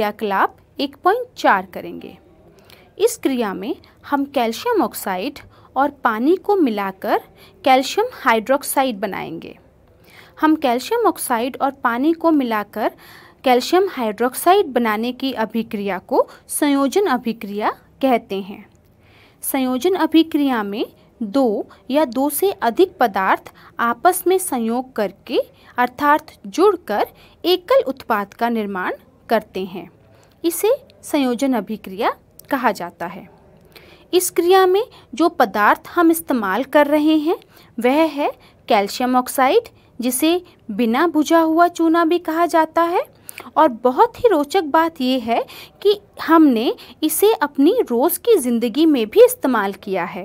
क्रियाकलाप 1.4 करेंगे इस क्रिया में हम कैल्शियम ऑक्साइड और पानी को मिलाकर कैल्शियम हाइड्रोक्साइड बनाएंगे हम कैल्शियम ऑक्साइड और पानी को मिलाकर कैल्शियम हाइड्रोक्साइड बनाने की अभिक्रिया को संयोजन अभिक्रिया कहते हैं संयोजन अभिक्रिया में दो या दो से अधिक पदार्थ आपस में संयोग करके अर्थात जुड़कर एकल उत्पाद का निर्माण करते हैं इसे संयोजन अभिक्रिया कहा जाता है इस क्रिया में जो पदार्थ हम इस्तेमाल कर रहे हैं वह है कैल्शियम ऑक्साइड जिसे बिना बुझा हुआ चूना भी कहा जाता है और बहुत ही रोचक बात यह है कि हमने इसे अपनी रोज़ की ज़िंदगी में भी इस्तेमाल किया है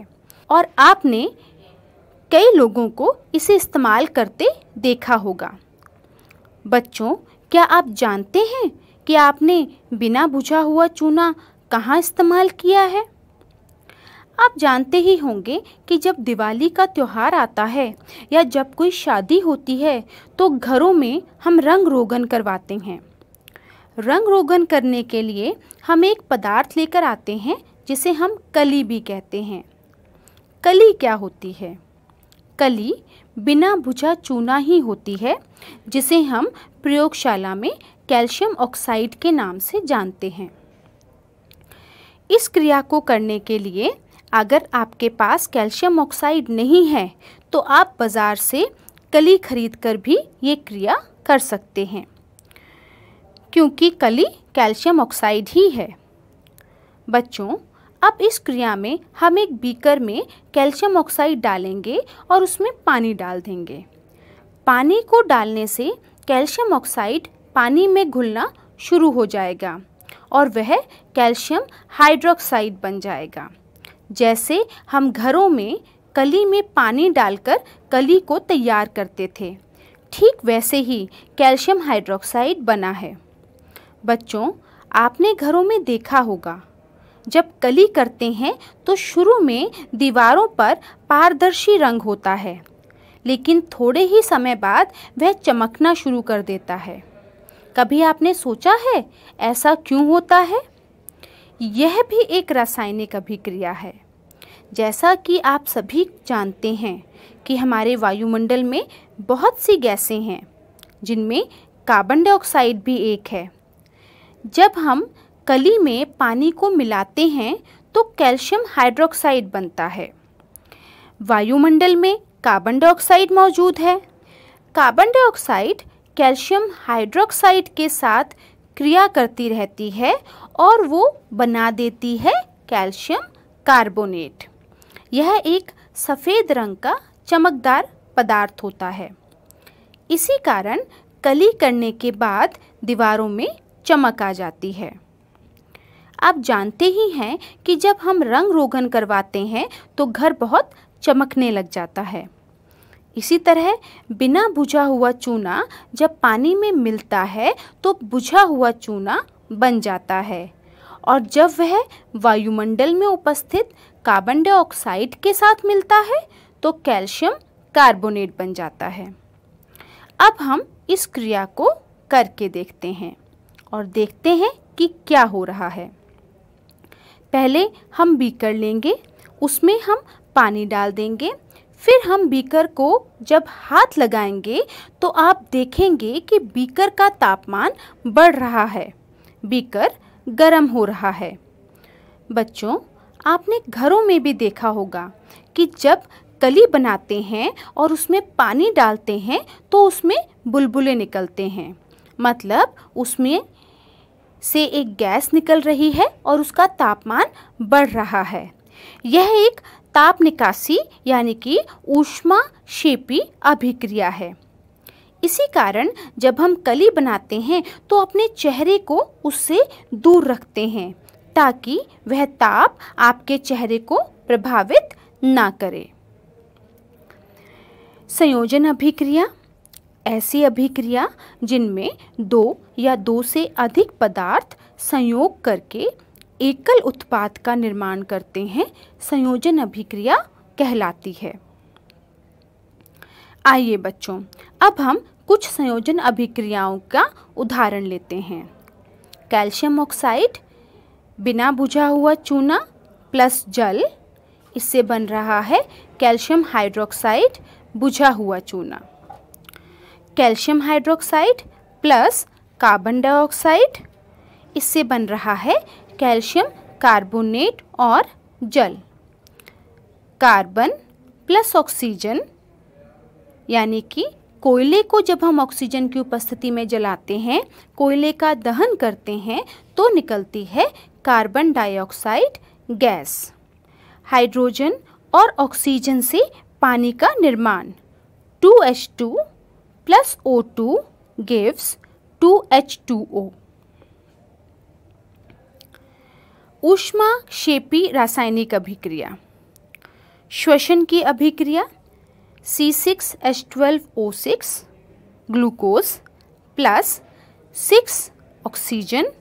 और आपने कई लोगों को इसे इस्तेमाल करते देखा होगा बच्चों क्या आप जानते हैं कि आपने बिना बुझा हुआ चूना कहाँ इस्तेमाल किया है आप जानते ही होंगे कि जब दिवाली का त्यौहार आता है या जब कोई शादी होती है तो घरों में हम रंग रोगन करवाते हैं रंग रोगन करने के लिए हम एक पदार्थ लेकर आते हैं जिसे हम कली भी कहते हैं कली क्या होती है कली बिना बुझा चूना ही होती है जिसे हम प्रयोगशाला में कैल्शियम ऑक्साइड के नाम से जानते हैं इस क्रिया को करने के लिए अगर आपके पास कैल्शियम ऑक्साइड नहीं है तो आप बाज़ार से कली खरीद कर भी ये क्रिया कर सकते हैं क्योंकि कली कैल्शियम ऑक्साइड ही है बच्चों अब इस क्रिया में हम एक बीकर में कैल्शियम ऑक्साइड डालेंगे और उसमें पानी डाल देंगे पानी को डालने से कैल्शियम ऑक्साइड पानी में घुलना शुरू हो जाएगा और वह कैल्शियम हाइड्रोक्साइड बन जाएगा जैसे हम घरों में कली में पानी डालकर कली को तैयार करते थे ठीक वैसे ही कैल्शियम हाइड्रोक्साइड बना है बच्चों आपने घरों में देखा होगा जब कली करते हैं तो शुरू में दीवारों पर पारदर्शी रंग होता है लेकिन थोड़े ही समय बाद वह चमकना शुरू कर देता है कभी आपने सोचा है ऐसा क्यों होता है यह भी एक रासायनिक अभिक्रिया है जैसा कि आप सभी जानते हैं कि हमारे वायुमंडल में बहुत सी गैसें हैं जिनमें कार्बन डाइऑक्साइड भी एक है जब हम कली में पानी को मिलाते हैं तो कैल्शियम हाइड्रोक्साइड बनता है वायुमंडल में कार्बन डाइऑक्साइड मौजूद है कार्बन डाइऑक्साइड कैल्शियम हाइड्रोक्साइड के साथ क्रिया करती रहती है और वो बना देती है कैल्शियम कार्बोनेट यह एक सफ़ेद रंग का चमकदार पदार्थ होता है इसी कारण कली करने के बाद दीवारों में चमक आ जाती है आप जानते ही हैं कि जब हम रंग रोगन करवाते हैं तो घर बहुत चमकने लग जाता है इसी तरह बिना बुझा हुआ चूना जब पानी में मिलता है तो बुझा हुआ चूना बन जाता है और जब वह वायुमंडल में उपस्थित कार्बन डाइऑक्साइड के साथ मिलता है तो कैल्शियम कार्बोनेट बन जाता है अब हम इस क्रिया को करके देखते हैं और देखते हैं कि क्या हो रहा है पहले हम बीकर लेंगे उसमें हम पानी डाल देंगे फिर हम बीकर को जब हाथ लगाएंगे तो आप देखेंगे कि बीकर का तापमान बढ़ रहा है बीकर गर्म हो रहा है बच्चों आपने घरों में भी देखा होगा कि जब कली बनाते हैं और उसमें पानी डालते हैं तो उसमें बुलबुले निकलते हैं मतलब उसमें से एक गैस निकल रही है और उसका तापमान बढ़ रहा है यह एक ताप निकासी यानी कि ऊष्मा शेपी अभिक्रिया है इसी कारण जब हम कली बनाते हैं तो अपने चेहरे को उससे दूर रखते हैं ताकि वह ताप आपके चेहरे को प्रभावित ना करे संयोजन अभिक्रिया ऐसी अभिक्रिया जिनमें दो या दो से अधिक पदार्थ संयोग करके एकल उत्पाद का निर्माण करते हैं संयोजन अभिक्रिया कहलाती है आइए बच्चों अब हम कुछ संयोजन अभिक्रियाओं का उदाहरण लेते हैं कैल्शियम ऑक्साइड बिना बुझा हुआ चूना प्लस जल इससे बन रहा है कैल्शियम हाइड्रोक्साइड बुझा हुआ चूना calcium hydroxide plus carbon dioxide इससे बन रहा है कैल्शियम कार्बोनेट और जल कार्बन प्लस ऑक्सीजन यानी कि कोयले को जब हम ऑक्सीजन की उपस्थिति में जलाते हैं कोयले का दहन करते हैं तो निकलती है कार्बन डाइऑक्साइड गैस हाइड्रोजन और ऑक्सीजन से पानी का निर्माण 2H2 plus O two gives two ऊष्मा क्षेपी रासायनिक अभिक्रिया श्वसन की अभिक्रिया C six H twelve O six glucose plus six oxygen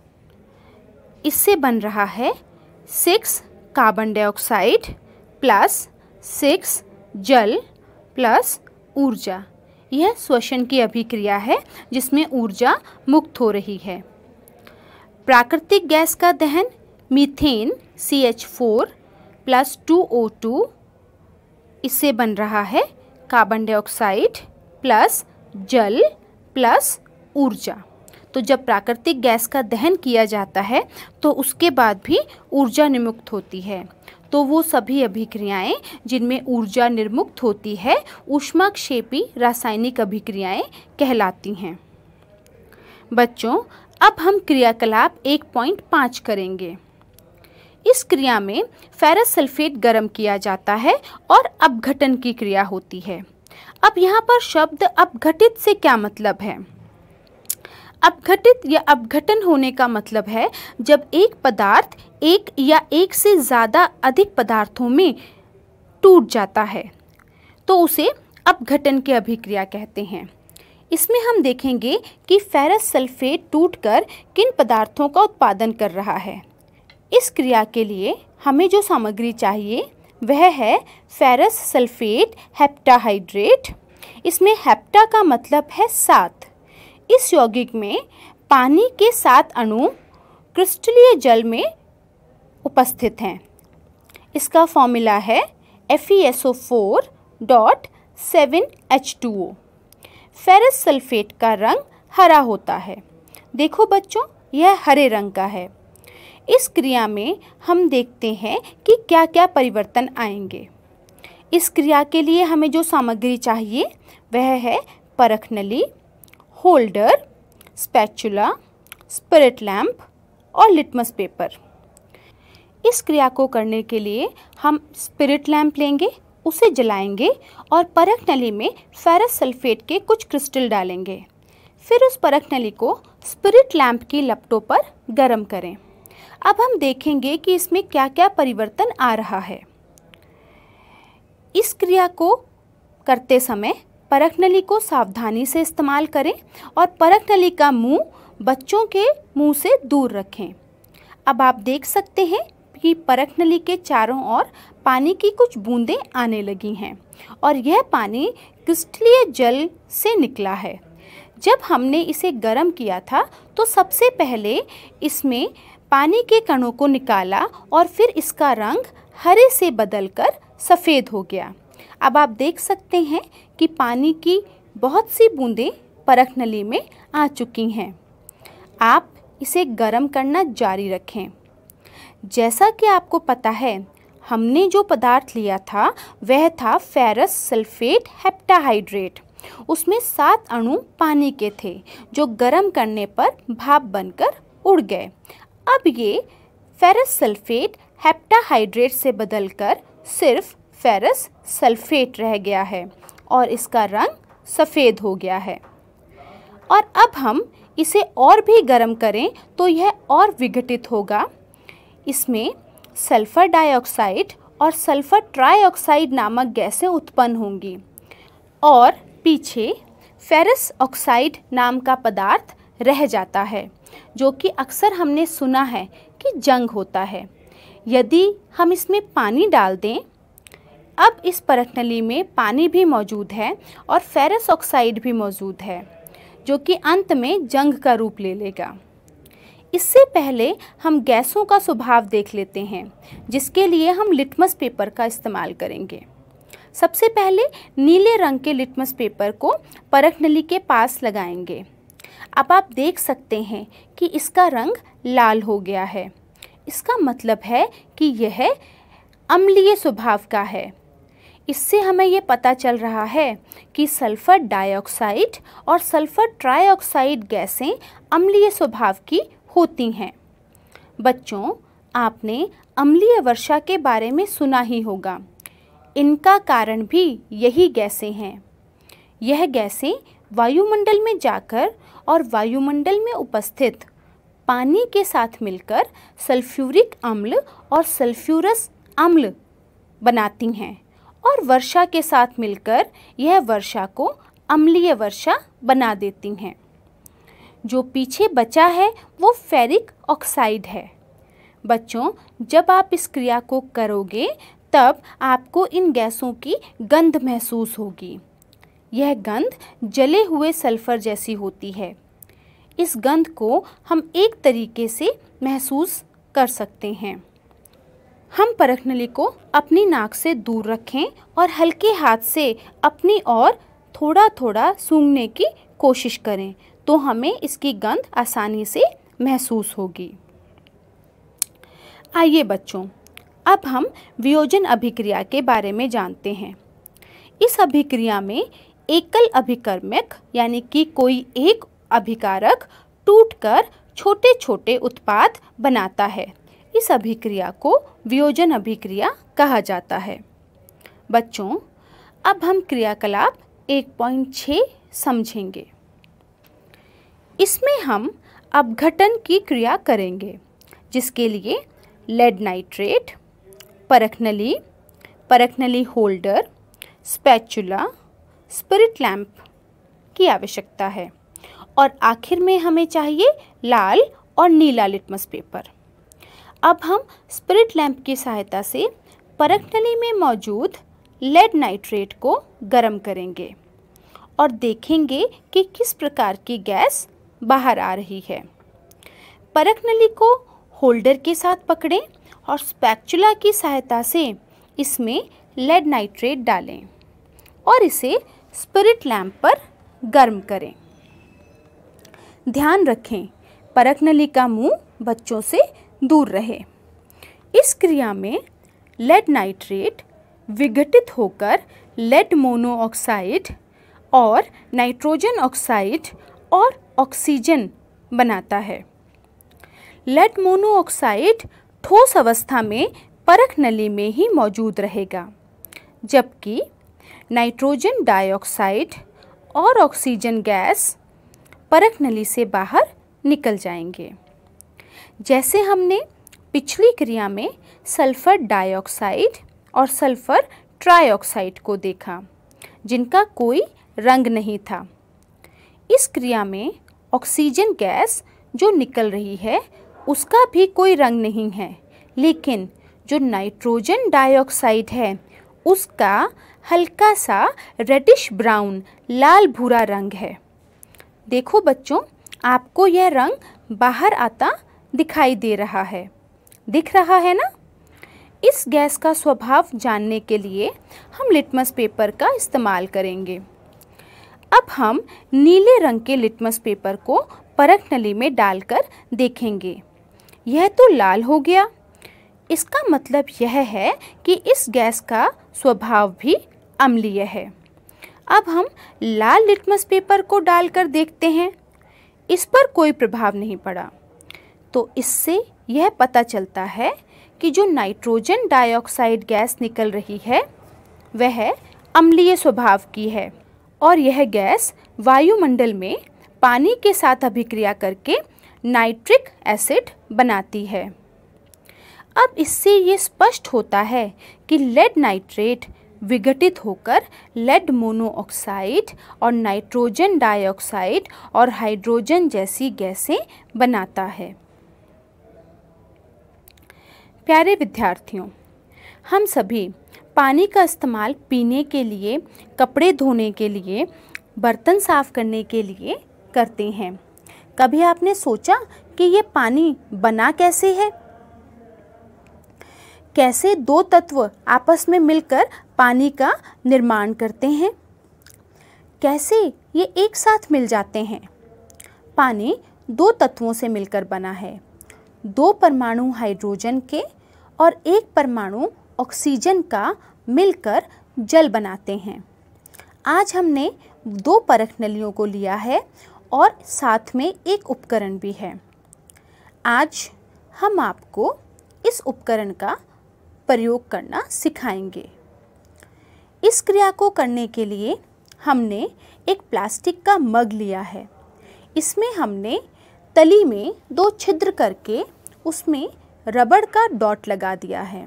इससे बन रहा है six carbon dioxide plus six जल प्लस ऊर्जा यह श्वसन की अभिक्रिया है जिसमें ऊर्जा मुक्त हो रही है प्राकृतिक गैस का दहन methane C H four plus two O two इससे बन रहा है कार्बन डाइऑक्साइड प्लस जल प्लस ऊर्जा तो जब प्राकृतिक गैस का दहन किया जाता है तो उसके बाद भी ऊर्जा निर्मुक्त होती है तो वो सभी अभिक्रियाएं जिनमें ऊर्जा निर्मुक्त होती है ऊष्माक्षेपी रासायनिक अभिक्रियाएं कहलाती हैं बच्चों अब हम क्रियाकलाप 1.5 करेंगे इस क्रिया में फेरस सल्फेट गर्म किया जाता है और अपघटन की क्रिया होती है अब यहाँ पर शब्द अपघटित से क्या मतलब है अपघटित या अपघटन होने का मतलब है जब एक पदार्थ एक या एक से ज़्यादा अधिक पदार्थों में टूट जाता है तो उसे अपघटन की अभिक्रिया कहते हैं इसमें हम देखेंगे कि फेरस सल्फेट टूटकर किन पदार्थों का उत्पादन कर रहा है इस क्रिया के लिए हमें जो सामग्री चाहिए वह है फेरस सल्फेट हेप्टाहाइड्रेट इसमें हेप्टा का मतलब है सात इस यौगिक में पानी के सात अणु क्रिस्टलीय जल में उपस्थित हैं इसका फॉर्मूला है F E S O four dot seven H two O ferrous sulphate का रंग हरा होता है देखो बच्चों यह हरे रंग का है इस क्रिया में हम देखते हैं कि क्या क्या परिवर्तन आएंगे इस क्रिया के लिए हमें जो सामग्री चाहिए वह है परख नली होल्डर स्पैचुला स्पिरिट लैम्प और लिटमस पेपर इस क्रिया को करने के लिए हम स्पिरिट लैम्प लेंगे उसे जलाएंगे और परख नली में फेरस सल्फेट के कुछ क्रिस्टल डालेंगे फिर उस परख नली को स्पिरिट लैम्प की लपटों पर गर्म करें अब हम देखेंगे कि इसमें क्या क्या परिवर्तन आ रहा है इस क्रिया को करते समय परख नली को सावधानी से इस्तेमाल करें और परख नली का मुंह बच्चों के मुंह से दूर रखें अब आप देख सकते हैं कि परख नली के चारों ओर पानी की कुछ बूंदें आने लगी हैं और यह पानी क्रिस्टलीय जल से निकला है जब हमने इसे गर्म किया था तो सबसे पहले इसमें पानी के कणों को निकाला और फिर इसका रंग हरे से बदलकर सफ़ेद हो गया अब आप देख सकते हैं कि पानी की बहुत सी बूंदें परख नली में आ चुकी हैं आप इसे गर्म करना जारी रखें जैसा कि आपको पता है हमने जो पदार्थ लिया था वह था फेरस सल्फेट हेप्टाहाइड्रेट उसमें सात अणु पानी के थे जो गर्म करने पर भाप बनकर उड़ गए अब ये फेरस सल्फेट हेप्टाहाइड्रेट से बदलकर सिर्फ फेरस सल्फेट रह गया है और इसका रंग सफ़ेद हो गया है और अब हम इसे और भी गर्म करें तो यह और विघटित होगा इसमें सल्फ़र डाइऑक्साइड और सल्फ़र ट्राईऑक्साइड नामक गैसें उत्पन्न होंगी और पीछे फेरस ऑक्साइड नाम का पदार्थ रह जाता है जो कि अक्सर हमने सुना है कि जंग होता है यदि हम इसमें पानी डाल दें अब इस परख नली में पानी भी मौजूद है और फेरस ऑक्साइड भी मौजूद है जो कि अंत में जंग का रूप ले लेगा इससे पहले हम गैसों का स्वभाव देख लेते हैं जिसके लिए हम लिटमस पेपर का इस्तेमाल करेंगे सबसे पहले नीले रंग के लिटमस पेपर को परख नली के पास लगाएंगे अब आप देख सकते हैं कि इसका रंग लाल हो गया है इसका मतलब है कि यह अम्लीय स्वभाव का है इससे हमें यह पता चल रहा है कि सल्फ़र डाइऑक्साइड और सल्फ़र ट्राइऑक्साइड गैसें अम्लीय स्वभाव की होती हैं बच्चों आपने अम्लीय वर्षा के बारे में सुना ही होगा इनका कारण भी यही गैसें हैं यह गैसें वायुमंडल में जाकर और वायुमंडल में उपस्थित पानी के साथ मिलकर सल्फ्यूरिक अम्ल और सल्फ्यूरस अम्ल बनाती हैं और वर्षा के साथ मिलकर यह वर्षा को अम्लीय वर्षा बना देती हैं जो पीछे बचा है वो फेरिक ऑक्साइड है बच्चों जब आप इस क्रिया को करोगे तब आपको इन गैसों की गंध महसूस होगी यह गंध जले हुए सल्फर जैसी होती है इस गंध को हम एक तरीके से महसूस कर सकते हैं हम परख नली को अपनी नाक से दूर रखें और हल्के हाथ से अपनी ओर थोड़ा थोड़ा सूंघने की कोशिश करें तो हमें इसकी गंध आसानी से महसूस होगी आइए बच्चों अब हम वियोजन अभिक्रिया के बारे में जानते हैं इस अभिक्रिया में एकल अभिकर्मक यानी कि कोई एक अभिकारक टूटकर छोटे छोटे उत्पाद बनाता है इस अभिक्रिया को वियोजन अभिक्रिया कहा जाता है बच्चों अब हम क्रियाकलाप 1.6 समझेंगे इसमें हम अपघटन की क्रिया करेंगे जिसके लिए लेड नाइट्रेट परखनली परखनली होल्डर स्पैचुला स्पिरिट लैम्प की आवश्यकता है और आखिर में हमें चाहिए लाल और नीला लिटमस पेपर अब हम स्पिरिट लैम्प की सहायता से परखनली में मौजूद लेड नाइट्रेट को गर्म करेंगे और देखेंगे कि किस प्रकार की गैस बाहर आ रही है परख नली को होल्डर के साथ पकड़ें और स्पैक्चुला की सहायता से इसमें लेड नाइट्रेट डालें और इसे स्पिरिट लैम्प पर गर्म करें ध्यान रखें परख नली का मुंह बच्चों से दूर रहे इस क्रिया में लेड नाइट्रेट विघटित होकर लेड मोनोऑक्साइड और नाइट्रोजन ऑक्साइड और ऑक्सीजन बनाता है लेड मोनोऑक्साइड ठोस अवस्था में परख नली में ही मौजूद रहेगा जबकि नाइट्रोजन डाइऑक्साइड और ऑक्सीजन गैस परख नली से बाहर निकल जाएंगे जैसे हमने पिछली क्रिया में सल्फ़र डाइऑक्साइड और सल्फ़र ट्राइऑक्साइड को देखा जिनका कोई रंग नहीं था इस क्रिया में ऑक्सीजन गैस जो निकल रही है उसका भी कोई रंग नहीं है लेकिन जो नाइट्रोजन डाइऑक्साइड है उसका हल्का सा रेडिश ब्राउन लाल भूरा रंग है देखो बच्चों आपको यह रंग बाहर आता दिखाई दे रहा है दिख रहा है ना इस गैस का स्वभाव जानने के लिए हम लिटमस पेपर का इस्तेमाल करेंगे अब हम नीले रंग के लिटमस पेपर को परख नली में डालकर देखेंगे यह तो लाल हो गया इसका मतलब यह है कि इस गैस का स्वभाव भी अम्लीय है अब हम लाल लिटमस पेपर को डालकर देखते हैं इस पर कोई प्रभाव नहीं पड़ा तो इससे यह पता चलता है कि जो नाइट्रोजन डाइऑक्साइड गैस निकल रही है वह अम्लीय स्वभाव की है और यह गैस वायुमंडल में पानी के साथ अभिक्रिया करके नाइट्रिक एसिड बनाती है अब इससे ये स्पष्ट होता है कि लेड नाइट्रेट विघटित होकर लेड मोनोऑक्साइड और नाइट्रोजन डाइऑक्साइड और हाइड्रोजन जैसी गैसें बनाता है प्यारे विद्यार्थियों हम सभी पानी का इस्तेमाल पीने के लिए कपड़े धोने के लिए बर्तन साफ करने के लिए करते हैं कभी आपने सोचा कि ये पानी बना कैसे है कैसे दो तत्व आपस में मिलकर पानी का निर्माण करते हैं कैसे ये एक साथ मिल जाते हैं पानी दो तत्वों से मिलकर बना है दो परमाणु हाइड्रोजन के और एक परमाणु ऑक्सीजन का मिलकर जल बनाते हैं आज हमने दो परख नलियों को लिया है और साथ में एक उपकरण भी है आज हम आपको इस उपकरण का प्रयोग करना सिखाएंगे इस क्रिया को करने के लिए हमने एक प्लास्टिक का मग लिया है इसमें हमने तली में दो छिद्र करके उसमें रबड़ का डॉट लगा दिया है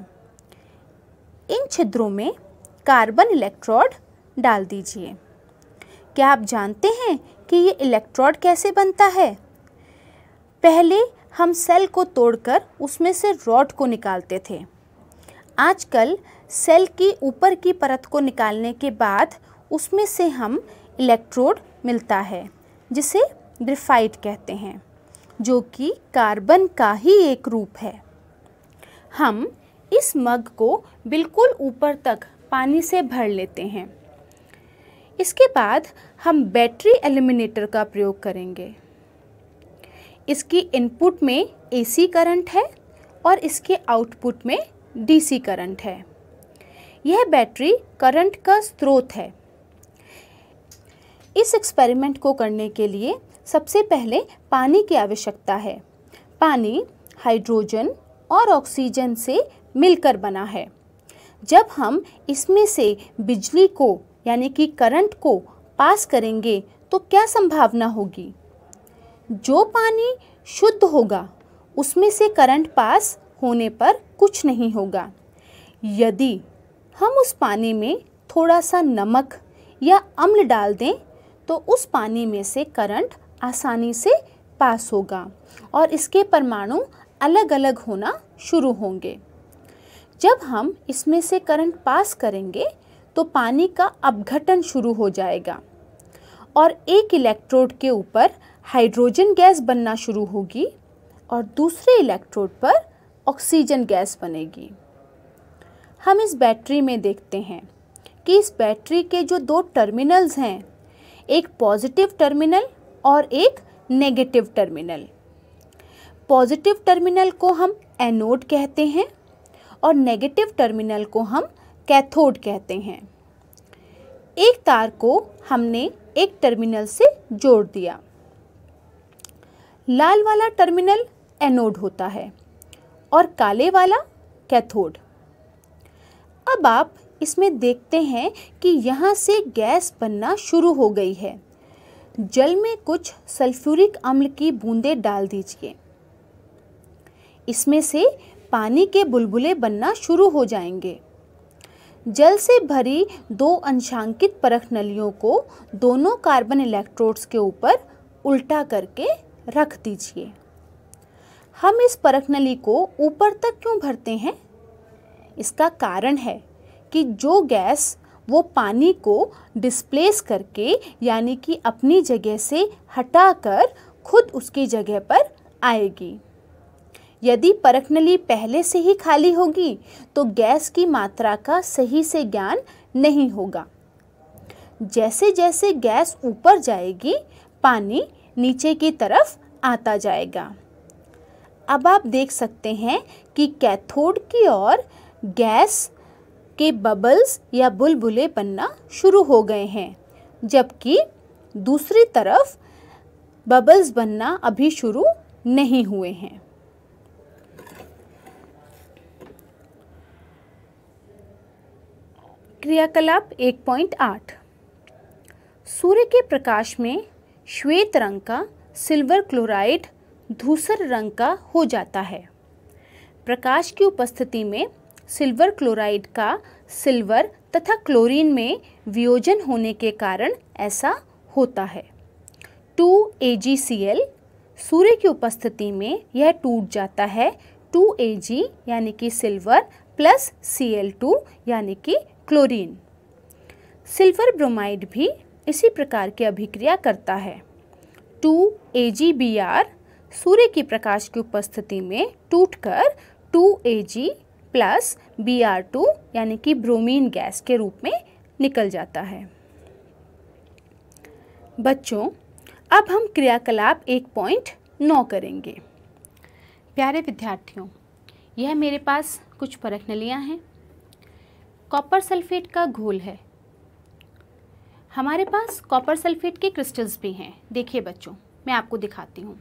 इन छिद्रों में कार्बन इलेक्ट्रोड डाल दीजिए क्या आप जानते हैं कि ये इलेक्ट्रोड कैसे बनता है पहले हम सेल को तोड़कर उसमें से रॉड को निकालते थे आजकल सेल की ऊपर की परत को निकालने के बाद उसमें से हम इलेक्ट्रोड मिलता है जिसे ग्रेफाइट कहते हैं जो कि कार्बन का ही एक रूप है हम इस मग को बिल्कुल ऊपर तक पानी से भर लेते हैं इसके बाद हम बैटरी एलिमिनेटर का प्रयोग करेंगे इसकी इनपुट में एसी करंट है और इसके आउटपुट में डीसी करंट है यह बैटरी करंट का स्रोत है इस एक्सपेरिमेंट को करने के लिए सबसे पहले पानी की आवश्यकता है पानी हाइड्रोजन और ऑक्सीजन से मिलकर बना है जब हम इसमें से बिजली को यानी कि करंट को पास करेंगे तो क्या संभावना होगी जो पानी शुद्ध होगा उसमें से करंट पास होने पर कुछ नहीं होगा यदि हम उस पानी में थोड़ा सा नमक या अम्ल डाल दें तो उस पानी में से करंट आसानी से पास होगा और इसके परमाणु अलग अलग होना शुरू होंगे जब हम इसमें से करंट पास करेंगे तो पानी का अपघटन शुरू हो जाएगा और एक इलेक्ट्रोड के ऊपर हाइड्रोजन गैस बनना शुरू होगी और दूसरे इलेक्ट्रोड पर ऑक्सीजन गैस बनेगी हम इस बैटरी में देखते हैं कि इस बैटरी के जो दो टर्मिनल्स हैं एक पॉजिटिव टर्मिनल और एक नेगेटिव टर्मिनल पॉजिटिव टर्मिनल को हम एनोड कहते हैं और नेगेटिव टर्मिनल को हम कैथोड कहते हैं एक तार को हमने एक टर्मिनल से जोड़ दिया लाल वाला टर्मिनल एनोड होता है और काले वाला कैथोड अब आप इसमें देखते हैं कि यहाँ से गैस बनना शुरू हो गई है जल में कुछ सल्फ्यूरिक अम्ल की बूंदें डाल दीजिए इसमें से पानी के बुलबुले बनना शुरू हो जाएंगे जल से भरी दो अंशांकित परख नलियों को दोनों कार्बन इलेक्ट्रोड्स के ऊपर उल्टा करके रख दीजिए हम इस परख नली को ऊपर तक क्यों भरते हैं इसका कारण है कि जो गैस वो पानी को डिस्प्लेस करके यानी कि अपनी जगह से हटाकर खुद उसकी जगह पर आएगी यदि परख नली पहले से ही खाली होगी तो गैस की मात्रा का सही से ज्ञान नहीं होगा जैसे जैसे गैस ऊपर जाएगी पानी नीचे की तरफ आता जाएगा अब आप देख सकते हैं कि कैथोड की ओर गैस के बबल्स या बुलबुले बनना शुरू हो गए हैं जबकि दूसरी तरफ बबल्स बनना अभी शुरू नहीं हुए हैं क्रियाकलाप 1.8 सूर्य के प्रकाश में श्वेत रंग का सिल्वर क्लोराइड धूसर रंग का हो जाता है प्रकाश की उपस्थिति में सिल्वर क्लोराइड का सिल्वर तथा क्लोरीन में वियोजन होने के कारण ऐसा होता है two A ji C L सूर्य की उपस्थिति में यह टूट जाता है टू ए जी यानी कि silver plus C L two यानी कि क्लोरीन सिल्वर ब्रोमाइड भी इसी प्रकार की अभिक्रिया करता है two A G B R सूर्य की प्रकाश की उपस्थिति में टूटकर two A G plus B R two यानी कि ब्रोमीन गैस के रूप में निकल जाता है बच्चों अब हम क्रियाकलाप एक पॉइंट नौ करेंगे प्यारे विद्यार्थियों यह मेरे पास कुछ परख नलियाँ हैं कॉपर सल्फेट का घोल है हमारे पास कॉपर सल्फेट के क्रिस्टल्स भी हैं देखिए बच्चों मैं आपको दिखाती हूँ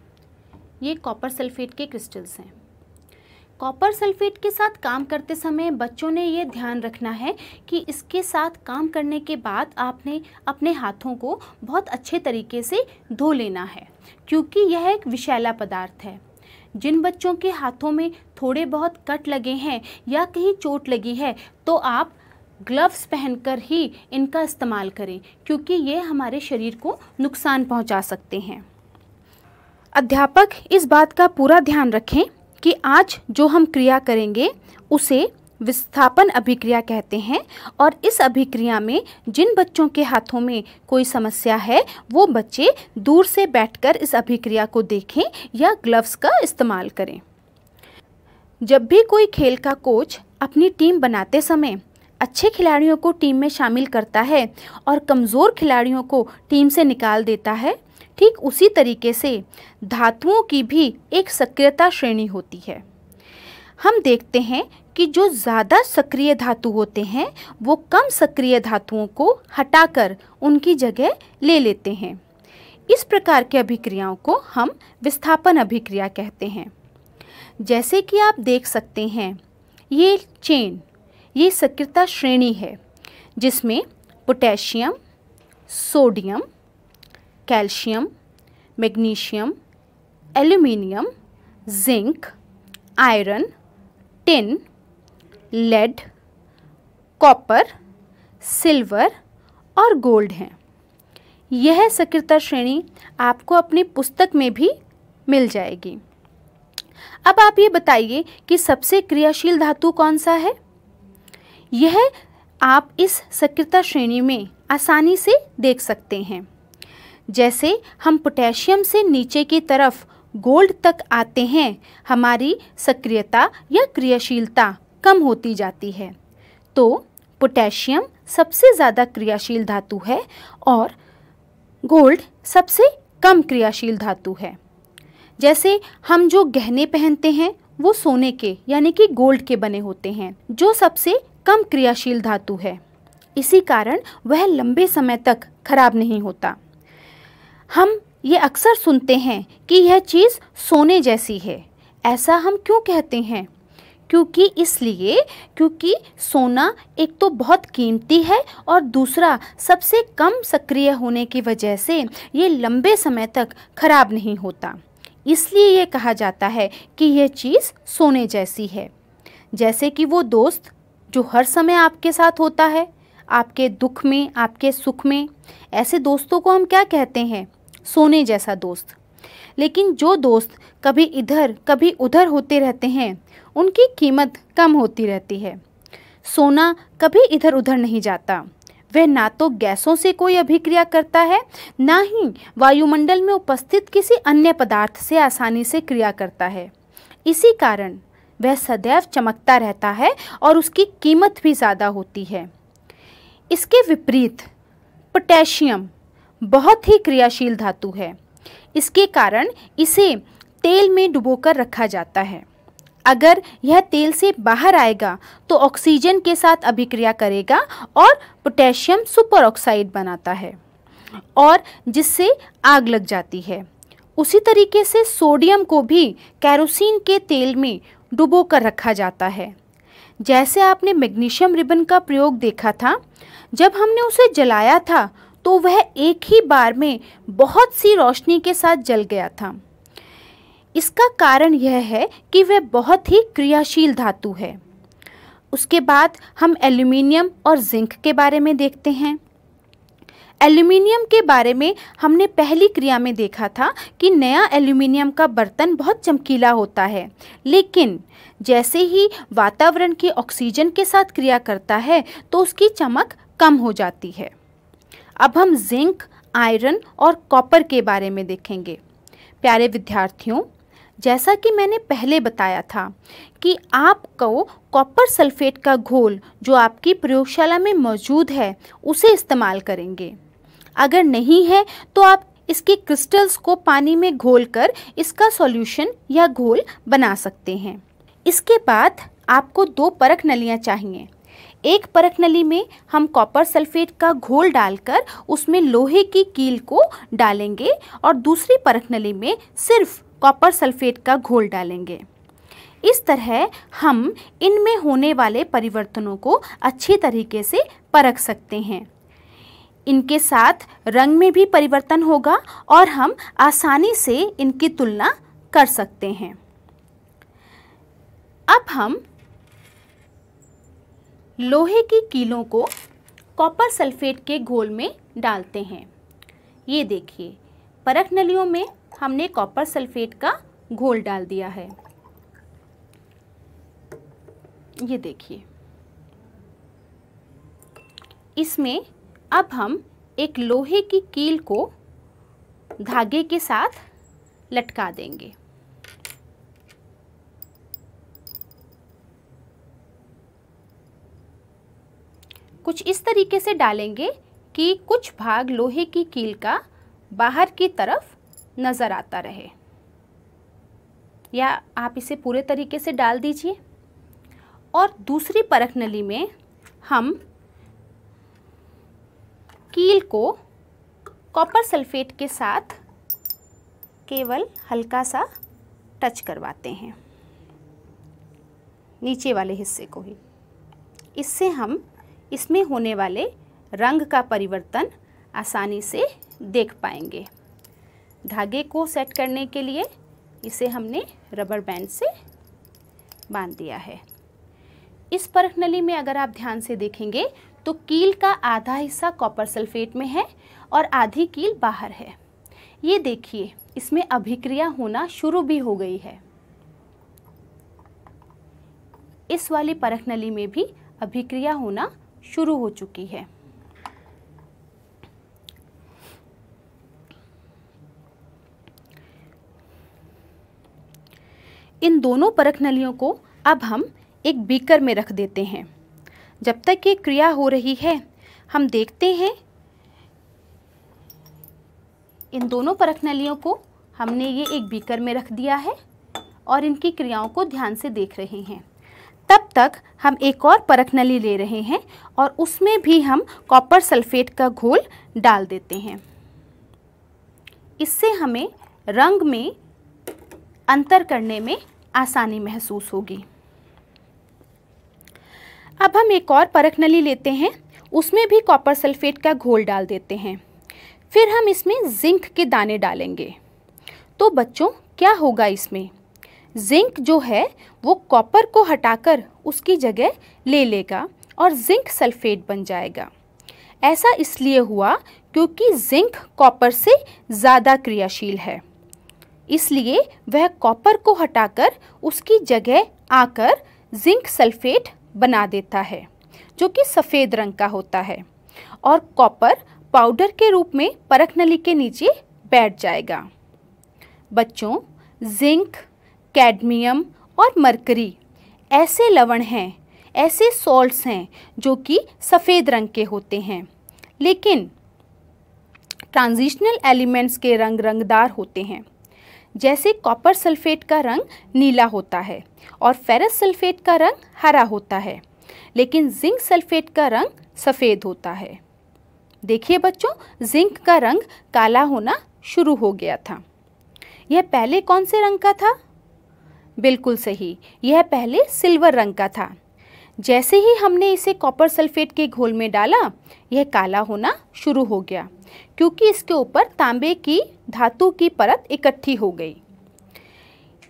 ये कॉपर सल्फेट के क्रिस्टल्स हैं कॉपर सल्फेट के साथ काम करते समय बच्चों ने ये ध्यान रखना है कि इसके साथ काम करने के बाद आपने अपने हाथों को बहुत अच्छे तरीके से धो लेना है क्योंकि यह एक विशैला पदार्थ है जिन बच्चों के हाथों में थोड़े बहुत कट लगे हैं या कहीं चोट लगी है तो आप ग्लव्स पहनकर ही इनका इस्तेमाल करें क्योंकि ये हमारे शरीर को नुकसान पहुंचा सकते हैं अध्यापक इस बात का पूरा ध्यान रखें कि आज जो हम क्रिया करेंगे उसे विस्थापन अभिक्रिया कहते हैं और इस अभिक्रिया में जिन बच्चों के हाथों में कोई समस्या है वो बच्चे दूर से बैठकर इस अभिक्रिया को देखें या ग्लव्स का इस्तेमाल करें जब भी कोई खेल का कोच अपनी टीम बनाते समय अच्छे खिलाड़ियों को टीम में शामिल करता है और कमज़ोर खिलाड़ियों को टीम से निकाल देता है ठीक उसी तरीके से धातुओं की भी एक सक्रियता श्रेणी होती है हम देखते हैं कि जो ज़्यादा सक्रिय धातु होते हैं वो कम सक्रिय धातुओं को हटाकर उनकी जगह ले लेते हैं इस प्रकार के अभिक्रियाओं को हम विस्थापन अभिक्रिया कहते हैं जैसे कि आप देख सकते हैं ये चेन ये सक्रियता श्रेणी है जिसमें potassium sodium calcium magnesium aluminium zinc iron tin lead copper silver और गोल्ड हैं यह सक्रियता श्रेणी आपको अपनी पुस्तक में भी मिल जाएगी अब आप ये बताइए कि सबसे क्रियाशील धातु कौन सा है यह आप इस सक्रियता श्रेणी में आसानी से देख सकते हैं जैसे हम पोटेशियम से नीचे की तरफ गोल्ड तक आते हैं हमारी सक्रियता या क्रियाशीलता कम होती जाती है तो पोटेशियम सबसे ज़्यादा क्रियाशील धातु है और गोल्ड सबसे कम क्रियाशील धातु है जैसे हम जो गहने पहनते हैं वो सोने के यानी कि गोल्ड के बने होते हैं जो सबसे कम क्रियाशील धातु है इसी कारण वह लंबे समय तक खराब नहीं होता हम ये अक्सर सुनते हैं कि यह चीज़ सोने जैसी है ऐसा हम क्यों कहते हैं क्योंकि इसलिए क्योंकि सोना एक तो बहुत कीमती है और दूसरा सबसे कम सक्रिय होने की वजह से ये लंबे समय तक खराब नहीं होता इसलिए ये कहा जाता है कि यह चीज़ सोने जैसी है जैसे कि वो दोस्त जो हर समय आपके साथ होता है आपके दुख में आपके सुख में ऐसे दोस्तों को हम क्या कहते हैं सोने जैसा दोस्त लेकिन जो दोस्त कभी इधर कभी उधर होते रहते हैं उनकी कीमत कम होती रहती है सोना कभी इधर उधर नहीं जाता वह ना तो गैसों से कोई अभिक्रिया करता है ना ही वायुमंडल में उपस्थित किसी अन्य पदार्थ से आसानी से क्रिया करता है इसी कारण वह सदैव चमकता रहता है और उसकी कीमत भी ज़्यादा होती है इसके विपरीत पोटेशियम बहुत ही क्रियाशील धातु है इसके कारण इसे तेल में डुबोकर रखा जाता है अगर यह तेल से बाहर आएगा तो ऑक्सीजन के साथ अभिक्रिया करेगा और पोटेशियम सुपर ऑक्साइड बनाता है और जिससे आग लग जाती है उसी तरीके से सोडियम को भी कैरोसिन के तेल में डुबो कर रखा जाता है जैसे आपने मैग्नीशियम रिबन का प्रयोग देखा था जब हमने उसे जलाया था तो वह एक ही बार में बहुत सी रोशनी के साथ जल गया था इसका कारण यह है कि वह बहुत ही क्रियाशील धातु है उसके बाद हम एल्यूमिनियम और जिंक के बारे में देखते हैं एल्यूमिनियम के बारे में हमने पहली क्रिया में देखा था कि नया एल्यूमिनियम का बर्तन बहुत चमकीला होता है लेकिन जैसे ही वातावरण की ऑक्सीजन के साथ क्रिया करता है तो उसकी चमक कम हो जाती है अब हम जिंक आयरन और कॉपर के बारे में देखेंगे प्यारे विद्यार्थियों जैसा कि मैंने पहले बताया था कि आपको कॉपर सल्फेट का घोल जो आपकी प्रयोगशाला में मौजूद है उसे इस्तेमाल करेंगे अगर नहीं है तो आप इसके क्रिस्टल्स को पानी में घोलकर इसका सॉल्यूशन या घोल बना सकते हैं इसके बाद आपको दो परख नलियाँ चाहिए एक परख नली में हम कॉपर सल्फेट का घोल डालकर उसमें लोहे की कील को डालेंगे और दूसरी परख नली में सिर्फ कॉपर सल्फेट का घोल डालेंगे इस तरह हम इनमें होने वाले परिवर्तनों को अच्छे तरीके से परख सकते हैं इनके साथ रंग में भी परिवर्तन होगा और हम आसानी से इनकी तुलना कर सकते हैं अब हम लोहे की कीलों को कॉपर सल्फेट के घोल में डालते हैं ये देखिए परख नलियों में हमने कॉपर सल्फेट का घोल डाल दिया है ये देखिए इसमें अब हम एक लोहे की कील को धागे के साथ लटका देंगे कुछ इस तरीके से डालेंगे कि कुछ भाग लोहे की कील का बाहर की तरफ नज़र आता रहे या आप इसे पूरे तरीके से डाल दीजिए और दूसरी परख नली में हम कील को कॉपर सल्फेट के साथ केवल हल्का सा टच करवाते हैं नीचे वाले हिस्से को ही इससे हम इसमें होने वाले रंग का परिवर्तन आसानी से देख पाएंगे धागे को सेट करने के लिए इसे हमने रबर बैंड से बांध दिया है इस परख नली में अगर आप ध्यान से देखेंगे तो कील का आधा हिस्सा कॉपर सल्फेट में है और आधी कील बाहर है ये देखिए इसमें अभिक्रिया होना शुरू भी हो गई है इस वाली परख नली में भी अभिक्रिया होना शुरू हो चुकी है इन दोनों परख नलियों को अब हम एक बीकर में रख देते हैं जब तक ये क्रिया हो रही है हम देखते हैं इन दोनों परख नलियों को हमने ये एक बीकर में रख दिया है और इनकी क्रियाओं को ध्यान से देख रहे हैं तब तक हम एक और परख नली ले रहे हैं और उसमें भी हम कॉपर सल्फेट का घोल डाल देते हैं इससे हमें रंग में अंतर करने में आसानी महसूस होगी अब हम एक और परख नली लेते हैं उसमें भी कॉपर सल्फेट का घोल डाल देते हैं फिर हम इसमें जिंक के दाने डालेंगे तो बच्चों क्या होगा इसमें जिंक जो है वो कॉपर को हटाकर उसकी जगह ले लेगा और जिंक सल्फेट बन जाएगा ऐसा इसलिए हुआ क्योंकि जिंक कॉपर से ज़्यादा क्रियाशील है इसलिए वह कॉपर को हटाकर उसकी जगह आकर जिंक सल्फेट बना देता है जो कि सफ़ेद रंग का होता है और कॉपर पाउडर के रूप में परख नली के नीचे बैठ जाएगा बच्चों जिंक कैडमियम और मरकरी ऐसे लवण हैं ऐसे सॉल्ट्स हैं जो कि सफ़ेद रंग के होते हैं लेकिन ट्रांजिशनल एलिमेंट्स के रंग रंगदार होते हैं जैसे कॉपर सल्फेट का रंग नीला होता है और फेरस सल्फेट का रंग हरा होता है लेकिन जिंक सल्फेट का रंग सफ़ेद होता है देखिए बच्चों जिंक का रंग काला होना शुरू हो गया था यह पहले कौन से रंग का था बिल्कुल सही यह पहले सिल्वर रंग का था जैसे ही हमने इसे कॉपर सल्फेट के घोल में डाला यह काला होना शुरू हो गया क्योंकि इसके ऊपर तांबे की धातु की परत इकट्ठी हो गई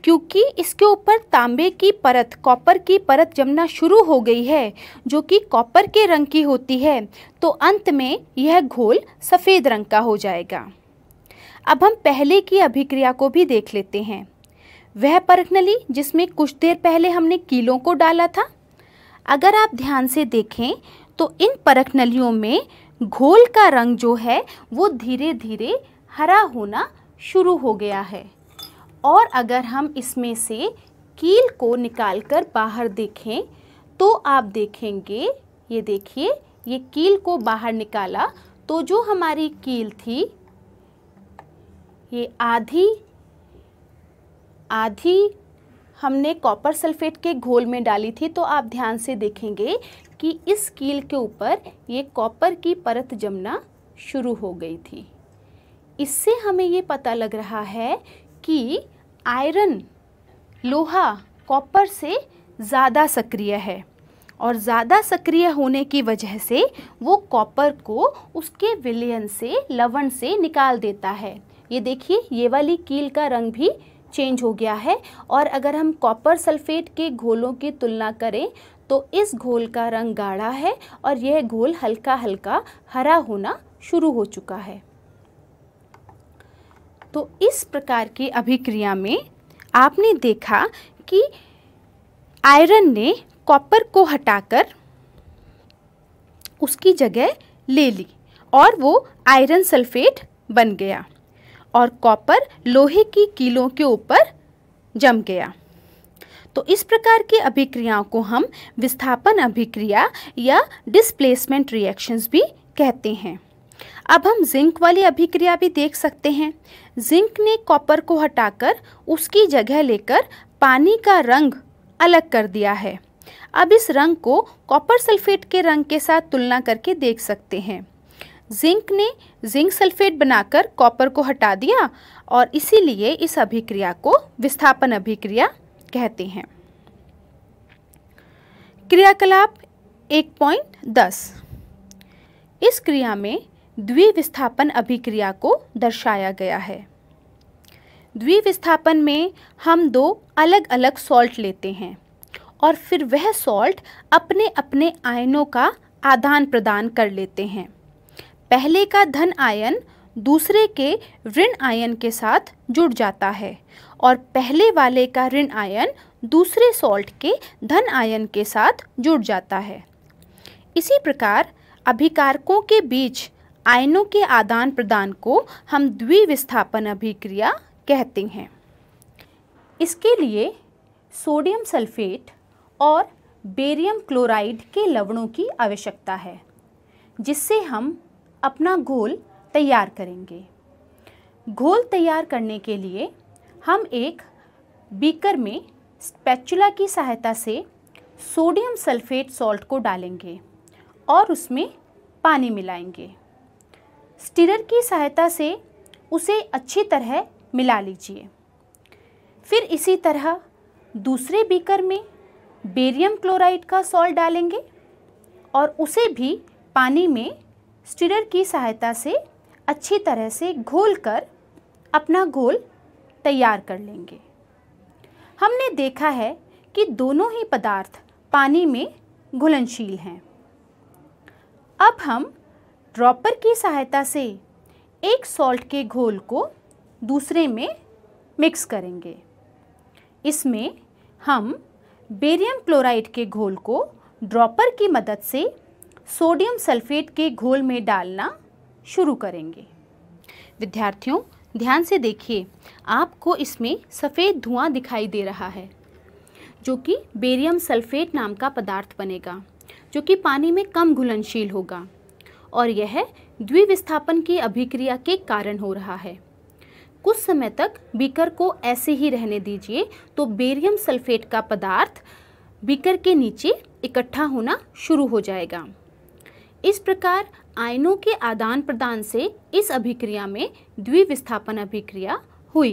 क्योंकि इसके ऊपर तांबे की परत कॉपर की परत जमना शुरू हो गई है जो कि कॉपर के रंग की होती है तो अंत में यह घोल सफ़ेद रंग का हो जाएगा अब हम पहले की अभिक्रिया को भी देख लेते हैं वह परख नली जिसमें कुछ देर पहले हमने कीलों को डाला था अगर आप ध्यान से देखें तो इन परख नलियों में घोल का रंग जो है वो धीरे धीरे हरा होना शुरू हो गया है और अगर हम इसमें से कील को निकालकर बाहर देखें तो आप देखेंगे ये देखिए ये कील को बाहर निकाला तो जो हमारी कील थी ये आधी आधी हमने कॉपर सल्फेट के घोल में डाली थी तो आप ध्यान से देखेंगे कि इस कील के ऊपर ये कॉपर की परत जमना शुरू हो गई थी इससे हमें ये पता लग रहा है कि आयरन लोहा कॉपर से ज़्यादा सक्रिय है और ज़्यादा सक्रिय होने की वजह से वो कॉपर को उसके विलयन से लवण से निकाल देता है ये देखिए ये वाली कील का रंग भी चेंज हो गया है और अगर हम कॉपर सल्फेट के घोलों की तुलना करें तो इस घोल का रंग गाढ़ा है और यह घोल हल्का हल्का हरा होना शुरू हो चुका है तो इस प्रकार की अभिक्रिया में आपने देखा कि आयरन ने कॉपर को हटाकर उसकी जगह ले ली और वो आयरन सल्फेट बन गया और कॉपर लोहे की कीलों के ऊपर जम गया तो इस प्रकार की अभिक्रियाओं को हम विस्थापन अभिक्रिया या डिस्प्लेसमेंट रिएक्शंस भी कहते हैं अब हम जिंक वाली अभिक्रिया भी देख सकते हैं जिंक ने कॉपर को हटाकर उसकी जगह लेकर पानी का रंग अलग कर दिया है अब इस रंग को कॉपर सल्फेट के रंग के साथ तुलना करके देख सकते हैं जिंक ने जिंक सल्फेट बनाकर कॉपर को हटा दिया और इसीलिए इस अभिक्रिया को विस्थापन अभिक्रिया कहते हैं क्रियाकलाप 1.10 इस क्रिया में द्विविस्थापन अभिक्रिया को दर्शाया गया है द्विविस्थापन में हम दो अलग अलग सॉल्ट लेते हैं और फिर वह सॉल्ट अपने अपने आयनों का आदान प्रदान कर लेते हैं पहले का धन आयन दूसरे के ऋण आयन के साथ जुड़ जाता है और पहले वाले का ऋण आयन दूसरे सॉल्ट के धन आयन के साथ जुड़ जाता है इसी प्रकार अभिकारकों के बीच आयनों के आदान प्रदान को हम द्विविस्थापन अभिक्रिया कहते हैं इसके लिए सोडियम सल्फेट और बेरियम क्लोराइड के लवणों की आवश्यकता है जिससे हम अपना घोल तैयार करेंगे घोल तैयार करने के लिए हम एक बीकर में स्पैचुला की सहायता से सोडियम सल्फेट सॉल्ट को डालेंगे और उसमें पानी मिलाएंगे स्टिरर की सहायता से उसे अच्छी तरह मिला लीजिए फिर इसी तरह दूसरे बीकर में बेरियम क्लोराइड का सॉल्ट डालेंगे और उसे भी पानी में स्टिरर की सहायता से अच्छी तरह से घोल कर अपना घोल तैयार कर लेंगे हमने देखा है कि दोनों ही पदार्थ पानी में घुलनशील हैं अब हम ड्रॉपर की सहायता से एक सॉल्ट के घोल को दूसरे में मिक्स करेंगे इसमें हम बेरियम क्लोराइड के घोल को ड्रॉपर की मदद से सोडियम सल्फेट के घोल में डालना शुरू करेंगे विद्यार्थियों ध्यान से देखिए आपको इसमें सफ़ेद धुआं दिखाई दे रहा है जो कि बेरियम सल्फेट नाम का पदार्थ बनेगा जो कि पानी में कम घुलनशील होगा और यह द्विविस्थापन की अभिक्रिया के कारण हो रहा है कुछ समय तक बीकर को ऐसे ही रहने दीजिए तो बेरियम सल्फेट का पदार्थ बीकर के नीचे इकट्ठा होना शुरू हो जाएगा इस प्रकार आयनों के आदान प्रदान से इस अभिक्रिया में द्विविस्थापन अभिक्रिया हुई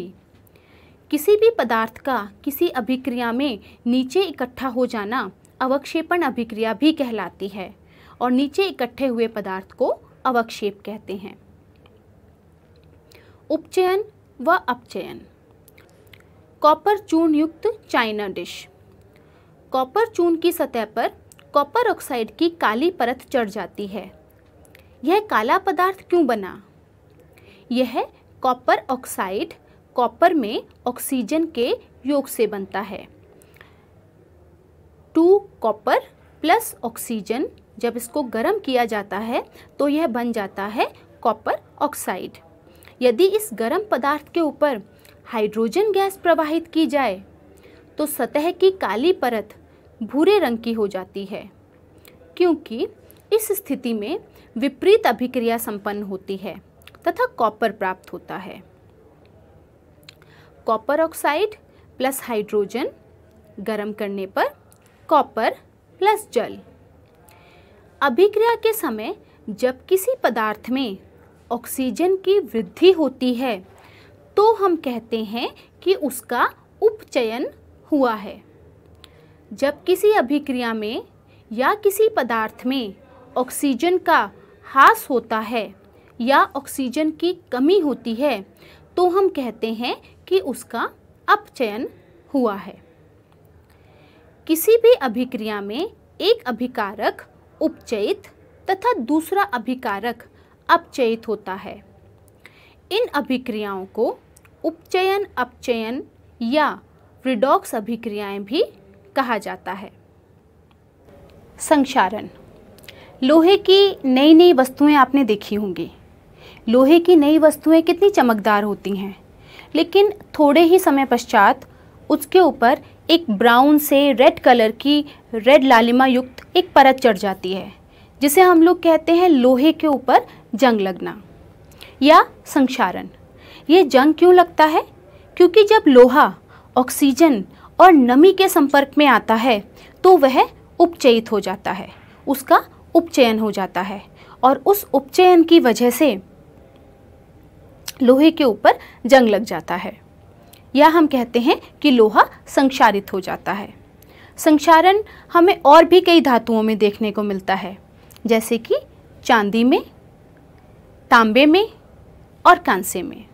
किसी भी पदार्थ का किसी अभिक्रिया में नीचे इकट्ठा हो जाना अवक्षेपण अभिक्रिया भी कहलाती है और नीचे इकट्ठे हुए पदार्थ को अवक्षेप कहते हैं उपचयन व अपचयन कॉपर चून युक्त चाइना डिश कॉपर चून की सतह पर कॉपर ऑक्साइड की काली परत चढ़ जाती है यह काला पदार्थ क्यों बना यह कॉपर ऑक्साइड कॉपर में ऑक्सीजन के योग से बनता है टू कॉपर प्लस ऑक्सीजन जब इसको गर्म किया जाता है तो यह बन जाता है कॉपर ऑक्साइड यदि इस गर्म पदार्थ के ऊपर हाइड्रोजन गैस प्रवाहित की जाए तो सतह की काली परत भूरे रंग की हो जाती है क्योंकि इस स्थिति में विपरीत अभिक्रिया संपन्न होती है तथा कॉपर प्राप्त होता है कॉपर ऑक्साइड प्लस हाइड्रोजन गर्म करने पर कॉपर प्लस जल अभिक्रिया के समय जब किसी पदार्थ में ऑक्सीजन की वृद्धि होती है तो हम कहते हैं कि उसका उपचयन हुआ है जब किसी अभिक्रिया में या किसी पदार्थ में ऑक्सीजन का हास होता है या ऑक्सीजन की कमी होती है तो हम कहते हैं कि उसका अपचयन हुआ है किसी भी अभिक्रिया में एक अभिकारक उपचयित तथा दूसरा अभिकारक अपचयित होता है इन अभिक्रियाओं को उपचयन अपचयन या रिडॉक्स अभिक्रियाएं भी कहा जाता है संक्षारण लोहे की नई नई वस्तुएं आपने देखी होंगी लोहे की नई वस्तुएं कितनी चमकदार होती हैं लेकिन थोड़े ही समय पश्चात उसके ऊपर एक ब्राउन से रेड कलर की रेड लालिमा युक्त एक परत चढ़ जाती है जिसे हम लोग कहते हैं लोहे के ऊपर जंग लगना या संक्षारण ये जंग क्यों लगता है क्योंकि जब लोहा ऑक्सीजन और नमी के संपर्क में आता है तो वह उपचयित हो जाता है उसका उपचयन हो जाता है और उस उपचयन की वजह से लोहे के ऊपर जंग लग जाता है या हम कहते हैं कि लोहा संक्षारित हो जाता है संक्षारण हमें और भी कई धातुओं में देखने को मिलता है जैसे कि चांदी में तांबे में और कांसे में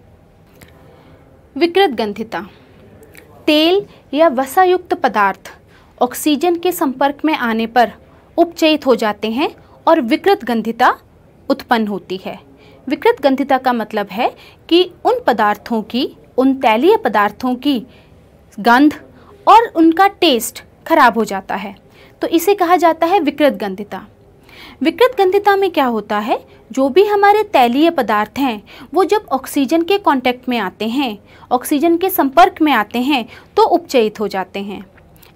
विकृत गंधिता तेल या वसायुक्त पदार्थ ऑक्सीजन के संपर्क में आने पर उपचयित हो जाते हैं और विकृत गंधिता उत्पन्न होती है विकृत गंधिता का मतलब है कि उन पदार्थों की उन तैलीय पदार्थों की गंध और उनका टेस्ट खराब हो जाता है तो इसे कहा जाता है विकृत गंधिता विकृत गंधिता में क्या होता है जो भी हमारे तैलीय पदार्थ हैं वो जब ऑक्सीजन के कांटेक्ट में आते हैं ऑक्सीजन के संपर्क में आते हैं तो उपचयित हो जाते हैं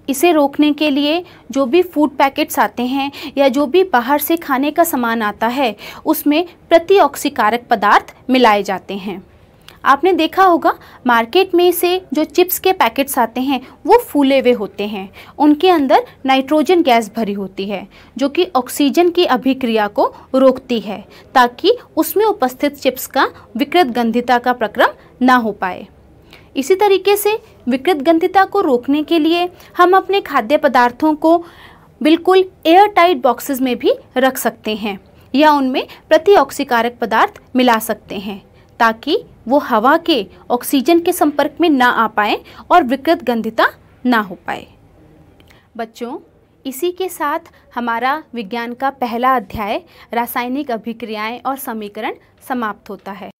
इसे रोकने के लिए जो भी फूड पैकेट्स आते हैं या जो भी बाहर से खाने का सामान आता है उसमें प्रतिऑक्सीकारक पदार्थ मिलाए जाते हैं आपने देखा होगा मार्केट में से जो चिप्स के पैकेट्स आते हैं वो फूले हुए होते हैं उनके अंदर नाइट्रोजन गैस भरी होती है जो कि ऑक्सीजन की अभिक्रिया को रोकती है ताकि उसमें उपस्थित चिप्स का विकृत गंधिता का प्रक्रम ना हो पाए इसी तरीके से विकृत गंधिता को रोकने के लिए हम अपने खाद्य पदार्थों को बिल्कुल एयर टाइट बॉक्सेस में भी रख सकते हैं या उनमें प्रतिऑक्सीकारक पदार्थ मिला सकते हैं ताकि वो हवा के ऑक्सीजन के संपर्क में ना आ पाए और विकृत गंधिता ना हो पाए बच्चों इसी के साथ हमारा विज्ञान का पहला अध्याय रासायनिक अभिक्रियाएं और समीकरण समाप्त होता है